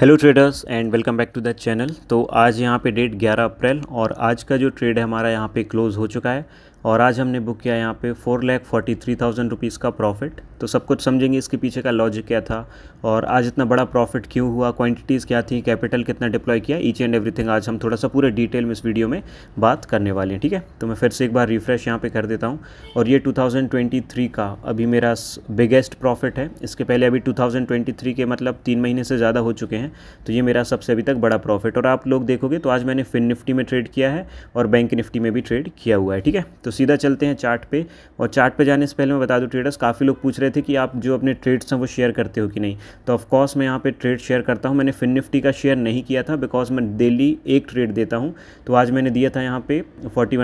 hello traders and welcome back to the channel तो आज यहाँ पे डेट 11 अप्रैल और आज का जो ट्रेड है हमारा यहाँ पे क्लोज़ हो चुका है और आज हमने बुक किया यहाँ पे four lakh forty three thousand rupees का प्रॉफिट तो सब कुछ समझेंगे इसके पीछे का लॉजिक क्या था और आज इतना बड़ा प्रॉफिट क्यों हुआ क्वांटिटीज़ क्या थी कैपिटल कितना डिप्लॉय किया ईच एंड एवरीथिंग आज हम थोड़ा सा पूरे डिटेल में इस वीडियो में बात करने वाले हैं ठीक है तो मैं फिर से एक बार रिफ्रेश यहाँ पर कर देता हूँ और ये टू का अभी मेरा बिगेस्ट प्रॉफिट है इसके पहले अभी टू के मतलब तीन महीने से ज़्यादा हो चुके हैं तो ये मेरा सबसे अभी तक बड़ा प्रॉफिट और आप लोग देखोगे तो आज मैंने फिन निफ्टी में ट्रेड किया है और बैंक निफ्टी में भी ट्रेड किया हुआ है ठीक है तो सीधा चलते हैं चार्ट पे और चार्ट पे जाने से पहले मैं बता दूं ट्रेडर्स काफ़ी लोग पूछ रहे थे कि आप जो अपने ट्रेड्स हैं वो शेयर करते हो कि नहीं तो ऑफकोर्स मैं यहाँ पे ट्रेड शेयर करता हूँ मैंने फिन निफ्टी का शेयर नहीं किया था बिकॉज मैं डेली एक ट्रेड देता हूँ तो आज मैंने दिया था यहाँ पे फोर्टी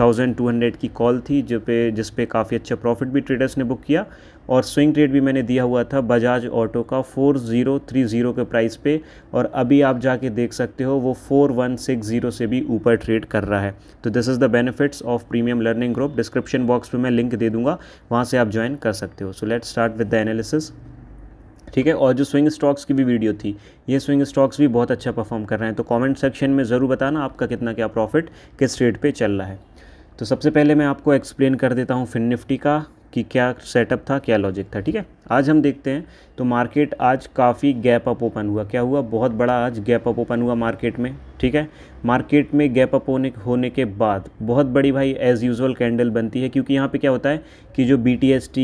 थाउजेंड टू हंड्रेड की कॉल थी जो पे जिस काफ़ी अच्छा प्रॉफिट भी ट्रेडर्स ने बुक किया और स्विंग ट्रेड भी मैंने दिया हुआ था बजाज ऑटो का फोर ज़ीरो थ्री ज़ीरो के प्राइस पे और अभी आप जाके देख सकते हो वो फोर वन सिक्स ज़ीरो से भी ऊपर ट्रेड कर रहा है तो this is the benefits of premium learning group description box में मैं लिंक दे दूँगा वहाँ से आप ज्वाइन कर सकते हो so let start with the analysis ठीक है और जो स्विंग स्टॉक्स की भी वीडियो थी ये स्विंग स्टॉक्स भी बहुत अच्छा परफॉर्म कर रहे हैं तो कमेंट सेक्शन में ज़रूर बताना आपका कितना क्या प्रॉफिट किस रेट पे चल रहा है तो सबसे पहले मैं आपको एक्सप्लेन कर देता हूँ फिन निफ्टी का कि क्या सेटअप था क्या लॉजिक था ठीक है आज हम देखते हैं तो मार्केट आज काफ़ी गैप अप ओपन हुआ क्या हुआ बहुत बड़ा आज गैप अप ओपन हुआ मार्केट में ठीक है मार्केट में गैप अप होने होने के बाद बहुत बड़ी भाई एज़ यूज़ुअल कैंडल बनती है क्योंकि यहाँ पे क्या होता है कि जो बी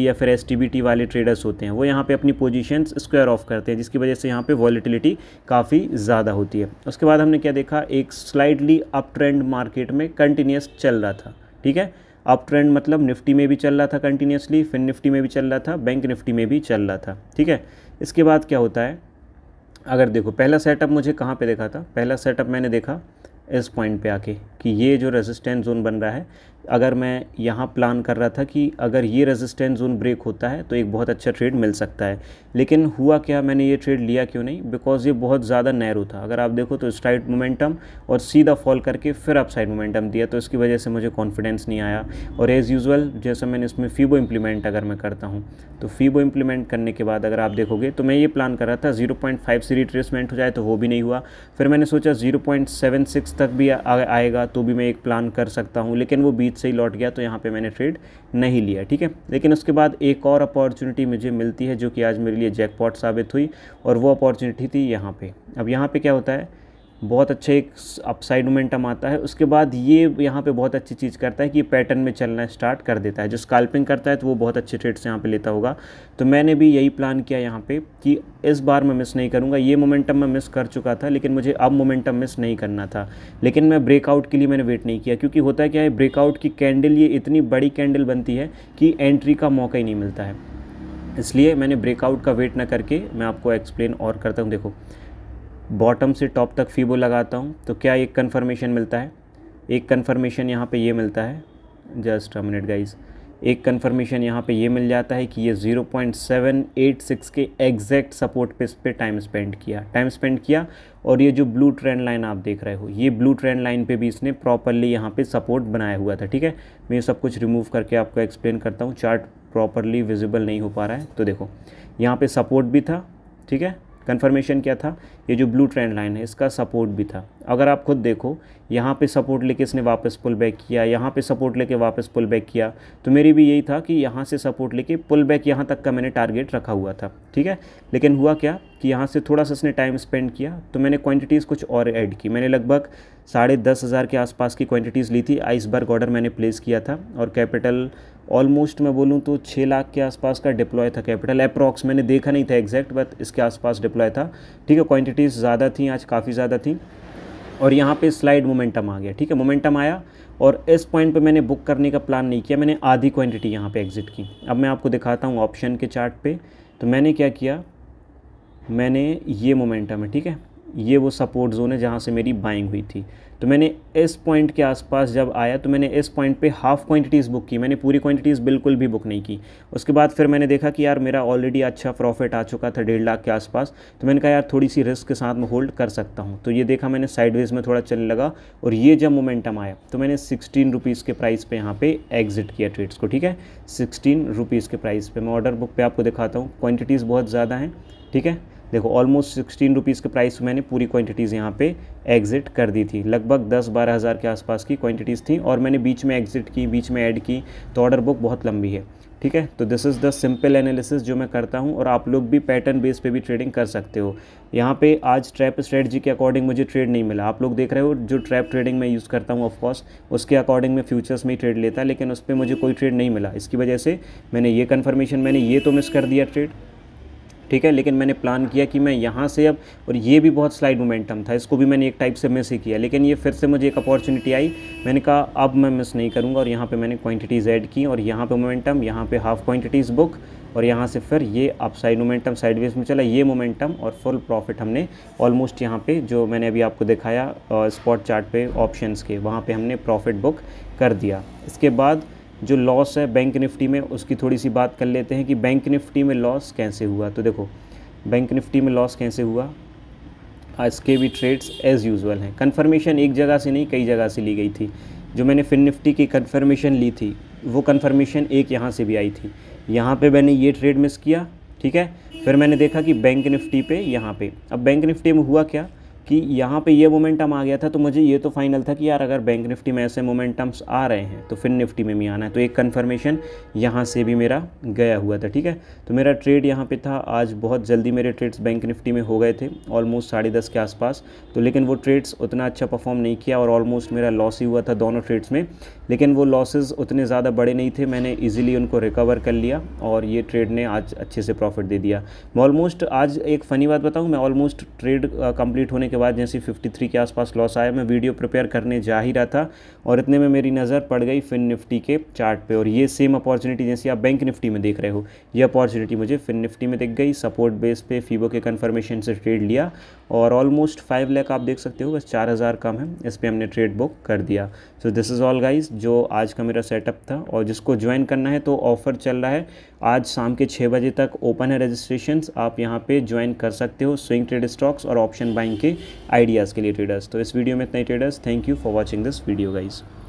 या फिर एस वाले ट्रेडर्स होते हैं वो यहाँ पे अपनी पोजिशन स्क्वायर ऑफ करते हैं जिसकी वजह से यहाँ पर वॉलीटिलिटी काफ़ी ज़्यादा होती है उसके बाद हमने क्या देखा एक स्लाइडली अप ट्रेंड मार्केट में कंटिन्यूस चल रहा था ठीक है अप ट्रेंड मतलब निफ्टी में भी चल रहा था कंटिन्यूसली फिर निफ्टी में भी चल रहा था बैंक निफ्टी में भी चल रहा था ठीक है इसके बाद क्या होता है अगर देखो पहला सेटअप मुझे कहाँ पे देखा था पहला सेटअप मैंने देखा इस पॉइंट पे आके कि ये जो रेजिस्टेंस जोन बन रहा है अगर मैं यहाँ प्लान कर रहा था कि अगर ये रेजिस्टेंस जोन ब्रेक होता है तो एक बहुत अच्छा ट्रेड मिल सकता है लेकिन हुआ क्या मैंने ये ट्रेड लिया क्यों नहीं बिकॉज ये बहुत ज़्यादा नैरो था अगर आप देखो तो स्ट्राइट मोमेंटम और सीधा फॉल करके फिर अपसाइड साइड मोमेंटम दिया तो इसकी वजह से मुझे कॉन्फिडेंस नहीं आया और एज़ यूज़ुअल जैसा मैंने इसमें फ़ीबो इम्प्लीमेंट अगर मैं करता हूँ तो फ़ीबो इम्प्लीमेंट करने के बाद अगर आप देखोगे तो मैं ये प्लान कर रहा था जीरो पॉइंट फाइव से रिट्रेसमेंट हो जाए तो वो भी नहीं हुआ फिर मैंने सोचा जीरो पॉइंट सेवन सिक्स तक भी आएगा तो भी मैं एक प्लान कर सकता हूँ लेकिन वो बीच खरीद से ही लौट गया तो यहाँ पे मैंने ट्रेड नहीं लिया ठीक है लेकिन उसके बाद एक और अपॉर्चुनिटी मुझे मिलती है जो कि आज मेरे लिए जैकपॉट साबित हुई और वो अपॉर्चुनिटी थी यहाँ पर अब यहाँ पर क्या होता है बहुत अच्छे एक अपसाइड मोमेंटम आता है उसके बाद ये यहाँ पे बहुत अच्छी चीज़ करता है कि पैटर्न में चलना स्टार्ट कर देता है जो स्काल्पिंग करता है तो वो बहुत अच्छे ट्रेड्स यहाँ पे लेता होगा तो मैंने भी यही प्लान किया यहाँ पे कि इस बार मैं मिस नहीं करूँगा ये मोमेंटम मैं मिस कर चुका था लेकिन मुझे अब मोमेंटम मिस नहीं करना था लेकिन मैं ब्रेकआउट के लिए मैंने वेट नहीं किया क्योंकि होता है क्या है ब्रेकआउट की कैंडल ये इतनी बड़ी कैंडल बनती है कि एंट्री का मौका ही नहीं मिलता है इसलिए मैंने ब्रेकआउट का वेट ना करके मैं आपको एक्सप्लेन और करता हूँ देखो बॉटम से टॉप तक फीबो लगाता हूँ तो क्या एक कन्फर्मेशन मिलता है एक कन्फर्मेशन यहाँ पे ये मिलता है जस्ट अमिनट मिनट गाइस एक कन्फर्मेशन यहाँ पे ये मिल जाता है कि ये 0.786 के एग्जैक्ट सपोर्ट पे इस पर टाइम स्पेंड किया टाइम स्पेंड किया और ये जो ब्लू ट्रेंड लाइन आप देख रहे हो ये ब्लू ट्रेंड लाइन पे भी इसने प्रॉपरली यहाँ पे सपोर्ट बनाया हुआ था ठीक है मैं ये सब कुछ रिमूव करके आपको एक्सप्लेन करता हूँ चार्ट प्रॉपरली विजिबल नहीं हो पा रहा है तो देखो यहाँ पर सपोर्ट भी था ठीक है कन्फर्मेशन क्या था ये जो ब्लू ट्रेंड लाइन है इसका सपोर्ट भी था अगर आप खुद देखो यहाँ पे सपोर्ट लेके इसने वापस पुल बैक किया यहाँ पे सपोर्ट लेके वापस पुल बैक किया तो मेरी भी यही था कि यहाँ से सपोर्ट लेके पुल बैक यहाँ तक का मैंने टारगेट रखा हुआ था ठीक है लेकिन हुआ क्या कि यहाँ से थोड़ा सा इसने टाइम स्पेंड किया तो मैंने क्वान्टिटीज़ कुछ और ऐड की मैंने लगभग साढ़े दस हज़ार के आसपास की क्वांटिटीज़ ली थी आइसबर्ग ऑर्डर मैंने प्लेस किया था और कैपिटल ऑलमोस्ट मैं बोलूँ तो छः लाख के आसपास का डिप्लॉय था कैपिटल अप्रॉक्स मैंने देखा नहीं था एग्जैक्ट बट इसके आसपास डिप्लॉय था ठीक है क्वान्टिटीज़ ज़्यादा थी आज काफ़ी ज़्यादा थी और यहाँ पे स्लाइड मोमेंटम आ गया ठीक है मोमेंटम आया और इस पॉइंट पे मैंने बुक करने का प्लान नहीं किया मैंने आधी क्वांटिटी यहाँ पे एग्ज़िट की अब मैं आपको दिखाता हूँ ऑप्शन के चार्ट पे तो मैंने क्या किया मैंने ये मोमेंटम है ठीक है ये वो सपोर्ट जोन है जहाँ से मेरी बाइंग हुई थी तो मैंने इस पॉइंट के आसपास जब आया तो मैंने इस पॉइंट पे हाफ़ क्वांटिटीज़ बुक की मैंने पूरी क्वांटिटीज़ बिल्कुल भी बुक नहीं की उसके बाद फिर मैंने देखा कि यार मेरा ऑलरेडी अच्छा प्रॉफिट आ चुका था डेढ़ लाख के आसपास तो मैंने कहा यार थोड़ी सी रिस्क के साथ मैं होल्ड कर सकता हूँ तो ये देखा मैंने साइडवेज में थोड़ा चलने लगा और ये जब मोमेंटम आया तो मैंने सिक्सटीन रुपीज़ के प्राइस पर यहाँ पर एग्जिट किया ट्रेड्स को ठीक है सिक्सटीन रुपीज़ के प्राइस पर मैं ऑर्डर बुक पर आपको दिखाता हूँ क्वान्टिटीज़ बहुत ज़्यादा हैं ठीक है देखो ऑलमोस्ट सिक्सटीन रुपीज़ के प्राइस मैंने पूरी क्वांटिटीज़ यहाँ पे एग्ज़िट कर दी थी लगभग दस बारह हज़ार के आसपास की क्वांटिटीज़ थी और मैंने बीच में एग्ज़िट की बीच में ऐड की तो ऑर्डर बुक बहुत लंबी है ठीक है तो this is the simple analysis जो मैं करता हूँ और आप लोग भी पैटर्न बेस पे भी ट्रेडिंग कर सकते हो यहाँ पे आज ट्रैप स्ट्रेटजी के अकॉर्डिंग मुझे ट्रेड नहीं मिला आप लोग देख रहे हो जो ट्रैप ट्रेडिंग मैं यूज़ करता हूँ ऑफकोर्स उसके अकॉर्डिंग मैं फ्यूचर्स में ही ट्रेड लेता लेकिन उस पर मुझे कोई ट्रेड नहीं मिला इसकी वजह से मैंने ये कन्फर्मेशन मैंने ये तो मिस कर दिया ट्रेड ठीक है लेकिन मैंने प्लान किया कि मैं यहाँ से अब और ये भी बहुत स्लाइड मोमेंटम था इसको भी मैंने एक टाइप से मिस ही किया लेकिन ये फिर से मुझे एक अपॉर्चुनिटी आई मैंने कहा अब मैं मिस नहीं करूँगा और यहाँ पर मैंने क्वान्टिटीज़ ऐड की और यहाँ पर मोमेंटम यहाँ पर हाफ क्वान्टिटीज़ बुक और यहाँ से फिर ये अप साइड मोमेंटम साइड में चला ये मोमेंटम और फुल प्रॉफिट हमने ऑलमोस्ट यहाँ पे जो मैंने अभी आपको दिखाया स्पॉट चार्ट पे ऑप्शंस के वहाँ पे हमने प्रॉफिट बुक कर दिया इसके बाद जो लॉस है बैंक निफ्टी में उसकी थोड़ी सी बात कर लेते हैं कि बैंक निफ्टी में लॉस कैसे हुआ तो देखो बैंक निफ्टी में लॉस कैसे हुआ आज के भी ट्रेड्स एज़ यूजल हैं कन्फर्मेशन एक जगह से नहीं कई जगह से ली गई थी जो मैंने फिन निफ्टी की कन्फर्मेशन ली थी वो कन्फर्मेशन एक यहाँ से भी आई थी यहाँ पर मैंने ये ट्रेड मिस किया ठीक है फिर मैंने देखा कि बैंक निफ्टी पे यहाँ पे अब बैंक निफ्टी में हुआ क्या कि यहाँ पे ये मोमेंटम आ गया था तो मुझे ये तो फाइनल था कि यार अगर बैंक निफ्टी में ऐसे मोमेंटम्स आ रहे हैं तो फिर निफ्टी में भी आना है तो एक कन्फर्मेशन यहाँ से भी मेरा गया हुआ था ठीक है तो मेरा ट्रेड यहाँ पे था आज बहुत जल्दी मेरे ट्रेड्स बैंक निफ्टी में हो गए थे ऑलमोस्ट साढ़े दस के आसपास तो लेकिन वो ट्रेड्स उतना अच्छा परफॉर्म नहीं किया और ऑलमोस्ट मेरा लॉस ही हुआ था दोनों ट्रेड्स में लेकिन वो लॉसेज उतने ज़्यादा बड़े नहीं थे मैंने ईजिली उनको रिकवर कर लिया और ये ट्रेड ने आज अच्छे से प्रॉफिट दे दिया मैं ऑलमोस्ट आज एक फ़नी बात बताऊँ मैं ऑलमोस्ट ट्रेड कम्प्लीट होने के बाद जैसे 53 के आसपास लॉस आया मैं वीडियो प्रिपेयर करने जा ही रहा था और इतने में मेरी नज़र पड़ गई फिन निफ्टी के चार्ट पे और ये सेम अपॉर्चुनिटी जैसी आप बैंक निफ्टी में देख रहे हो ये अपॉर्चुनिटी मुझे फिन निफ्टी में दिख गई सपोर्ट बेस पे फीबो के कन्फर्मेशन से ट्रेड लिया और ऑलमोस्ट फाइव लैख आप देख सकते हो बस चार हज़ार कम है इस पर हमने ट्रेड बुक कर दिया so this is all guys जो आज का मेरा सेटअप था और जिसको ज्वाइन करना है तो ऑफ़र चल रहा है आज शाम के छः बजे तक ओपन है रजिस्ट्रेशन आप यहाँ पे ज्वाइन कर सकते हो स्विंग ट्रेड स्टॉक्स और ऑप्शन बाइंग के आइडियाज़ के लिए ट्रेडर्स तो इस वीडियो में इतना ही traders thank you for watching this video guys